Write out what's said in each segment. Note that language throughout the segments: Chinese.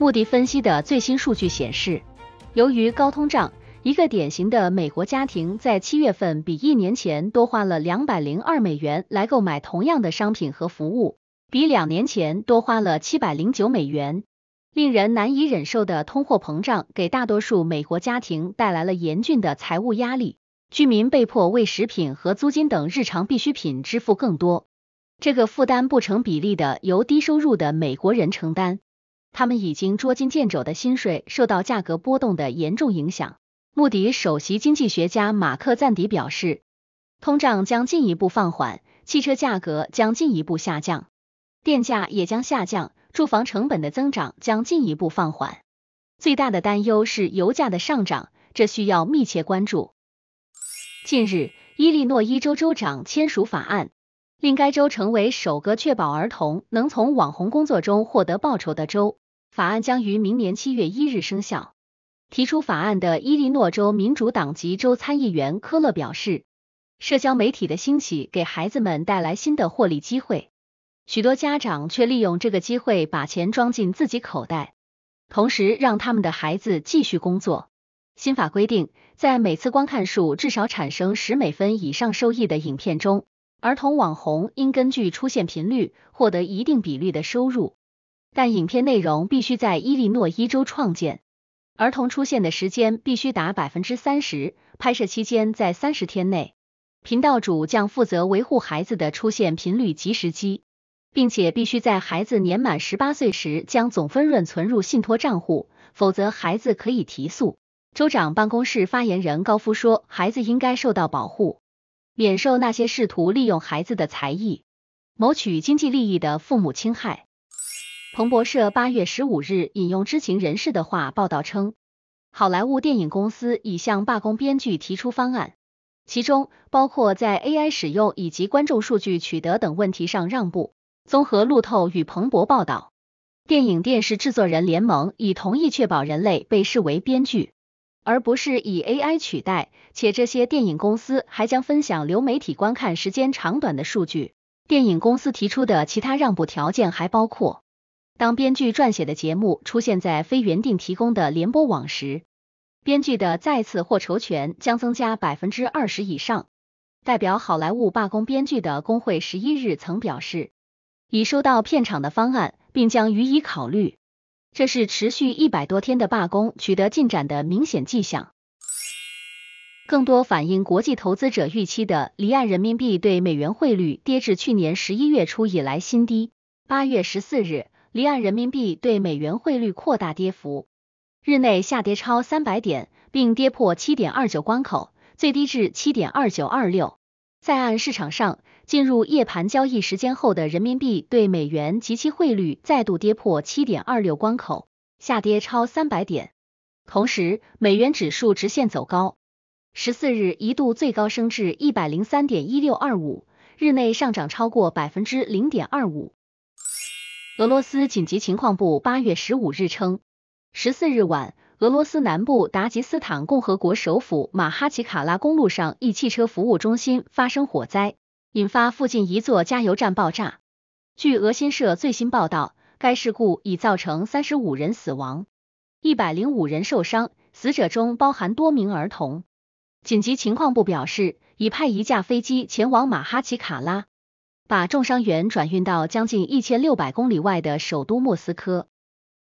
穆迪分析的最新数据显示，由于高通胀，一个典型的美国家庭在七月份比一年前多花了两百零二美元来购买同样的商品和服务，比两年前多花了七百零九美元。令人难以忍受的通货膨胀给大多数美国家庭带来了严峻的财务压力，居民被迫为食品和租金等日常必需品支付更多。这个负担不成比例的由低收入的美国人承担。他们已经捉襟见肘的薪水受到价格波动的严重影响。穆迪首席经济学家马克赞迪表示，通胀将进一步放缓，汽车价格将进一步下降，电价也将下降，住房成本的增长将进一步放缓。最大的担忧是油价的上涨，这需要密切关注。近日，伊利诺伊州州长签署法案，令该州成为首个确保儿童能从网红工作中获得报酬的州。法案将于明年七月一日生效。提出法案的伊利诺州民主党籍州参议员科勒表示：“社交媒体的兴起给孩子们带来新的获利机会，许多家长却利用这个机会把钱装进自己口袋，同时让他们的孩子继续工作。”新法规定，在每次观看数至少产生十美分以上收益的影片中，儿童网红应根据出现频率获得一定比例的收入。但影片内容必须在伊利诺伊州创建，儿童出现的时间必须达百分之三十，拍摄期间在三十天内。频道主将负责维护孩子的出现频率及时机，并且必须在孩子年满十八岁时将总分润存入信托账户，否则孩子可以提速。州长办公室发言人高夫说：“孩子应该受到保护，免受那些试图利用孩子的才艺谋取经济利益的父母侵害。”彭博社八月十五日引用知情人士的话报道称，好莱坞电影公司已向罢工编剧提出方案，其中包括在 AI 使用以及观众数据取得等问题上让步。综合路透与彭博报道，电影电视制作人联盟已同意确保人类被视为编剧，而不是以 AI 取代，且这些电影公司还将分享流媒体观看时间长短的数据。电影公司提出的其他让步条件还包括。当编剧撰写的节目出现在非原定提供的联播网时，编剧的再次获酬权将增加百分之二十以上。代表好莱坞罢工编剧的工会十一日曾表示，已收到片场的方案，并将予以考虑。这是持续一百多天的罢工取得进展的明显迹象。更多反映国际投资者预期的离岸人民币对美元汇率跌至去年十一月初以来新低。八月十四日。离岸人民币对美元汇率扩大跌幅，日内下跌超三百点，并跌破七点二九关口，最低至七点二九二六。在岸市场上，进入夜盘交易时间后的人民币对美元及其汇率再度跌破七点二六关口，下跌超三百点。同时，美元指数直线走高，十四日一度最高升至一百零三点一六二五，日内上涨超过百分之零点二五。俄罗斯紧急情况部八月十五日称，十四日晚，俄罗斯南部达吉斯坦共和国首府马哈奇卡拉公路上一汽车服务中心发生火灾，引发附近一座加油站爆炸。据俄新社最新报道，该事故已造成三十五人死亡，一百零五人受伤，死者中包含多名儿童。紧急情况部表示，已派一架飞机前往马哈奇卡拉。把重伤员转运到将近一千六百公里外的首都莫斯科。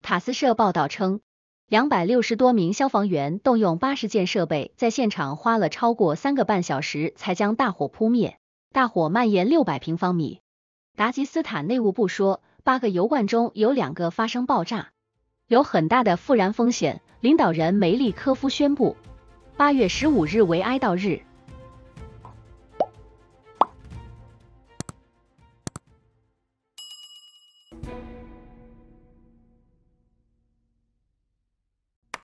塔斯社报道称，两百六十多名消防员动用八十件设备，在现场花了超过三个半小时才将大火扑灭。大火蔓延六百平方米。达吉斯坦内务部说，八个油罐中有两个发生爆炸，有很大的复燃风险。领导人梅利科夫宣布，八月十五日为哀悼日。